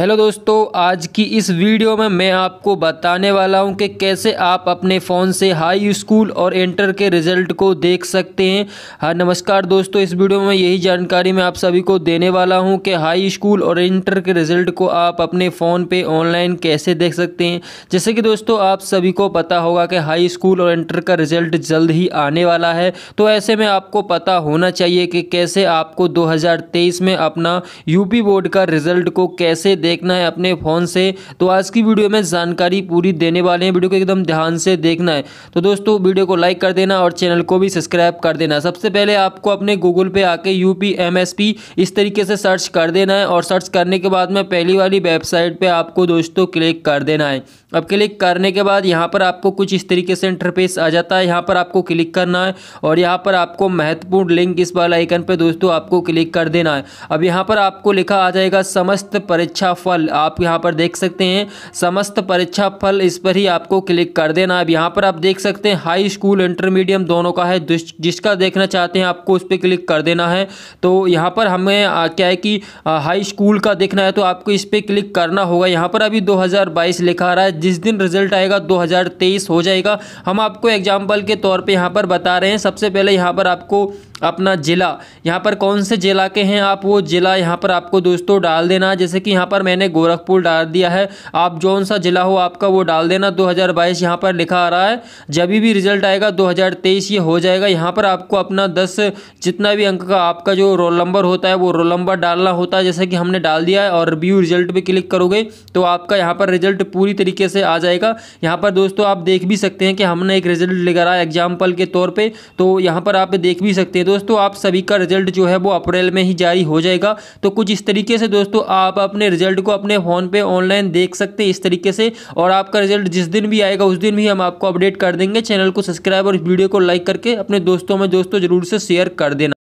hello दोस्तों आज की इस वीडियो में मैं आपको बताने वाला हूं कि कैसे आप अपने फ़ोन से हाई स्कूल और इंटर के रिज़ल्ट को देख सकते हैं हाँ नमस्कार दोस्तों इस वीडियो में यही जानकारी मैं आप सभी को देने वाला हूं कि हाई स्कूल और इंटर के रिज़ल्ट को आप अपने फ़ोन पे ऑनलाइन कैसे देख सकते हैं जैसे कि दोस्तों आप सभी को पता होगा कि हाई स्कूल और इंटर का रिज़ल्ट जल्द ही आने वाला है तो ऐसे में आपको पता होना चाहिए कि कैसे आपको दो में अपना यूपी बोर्ड का रिज़ल्ट को कैसे देखना है अपने फ़ोन से तो आज की वीडियो में जानकारी पूरी देने वाले हैं वीडियो को एकदम ध्यान से देखना है तो दोस्तों वीडियो को लाइक कर देना और चैनल को भी सब्सक्राइब कर देना सबसे पहले आपको अपने गूगल पे आके यू पी इस तरीके से सर्च कर देना है और सर्च करने के बाद में पहली वाली वेबसाइट पर आपको दोस्तों क्लिक कर देना है अब क्लिक करने के बाद यहाँ पर आपको कुछ इस तरीके से इंटरफेस आ जाता है यहाँ पर आपको क्लिक करना है और यहाँ पर आपको महत्वपूर्ण लिंक इस वाला आइकन पर दोस्तों आपको क्लिक कर देना है अब यहाँ पर आपको लिखा आ जाएगा समस्त परीक्षा फल आप यहाँ पर देख सकते हैं समस्त परीक्षा फल इस पर ही आपको क्लिक कर देना अब यहाँ पर आप देख सकते हैं हाई स्कूल इंटरमीडियम दोनों का है जिसका देखना चाहते हैं आपको उस पर क्लिक कर देना है तो यहाँ पर हमें क्या है कि हाई स्कूल का देखना है तो आपको इस पर क्लिक करना होगा यहाँ पर अभी 2022 लिखा आ रहा है जिस दिन रिजल्ट आएगा 2023 हो जाएगा हम आपको एग्जाम्पल के तौर पे यहाँ पर बता रहे हैं सबसे पहले यहाँ पर आपको अपना ज़िला यहाँ पर कौन से ज़िला के हैं आप वो ज़िला यहाँ पर आपको दोस्तों डाल देना जैसे कि यहाँ पर मैंने गोरखपुर डाल दिया है आप जौन सा ज़िला हो आपका वो डाल देना 2022 यहाँ पर लिखा आ रहा है जब भी रिजल्ट आएगा 2023 ये हो जाएगा यहाँ पर आपको अपना 10 जितना भी अंक का आपका जो रोल नंबर होता है वो रोल नंबर डालना होता है जैसे कि हमने डाल दिया है और रिव्यू रिजल्ट पर क्लिक करोगे तो आपका यहाँ पर रिजल्ट पूरी तरीके से आ जाएगा यहाँ पर दोस्तों आप देख भी सकते हैं कि हमने एक रिजल्ट लेकर आया एग्जाम्पल के तौर पर तो यहाँ पर आप देख भी सकते हैं दोस्तों आप सभी का रिजल्ट जो है वो अप्रैल में ही जारी हो जाएगा तो कुछ इस तरीके से दोस्तों आप अपने रिजल्ट को अपने फ़ोन पे ऑनलाइन देख सकते हैं इस तरीके से और आपका रिजल्ट जिस दिन भी आएगा उस दिन भी हम आपको अपडेट कर देंगे चैनल को सब्सक्राइब और वीडियो को लाइक करके अपने दोस्तों में दोस्तों जरूर से शेयर कर देना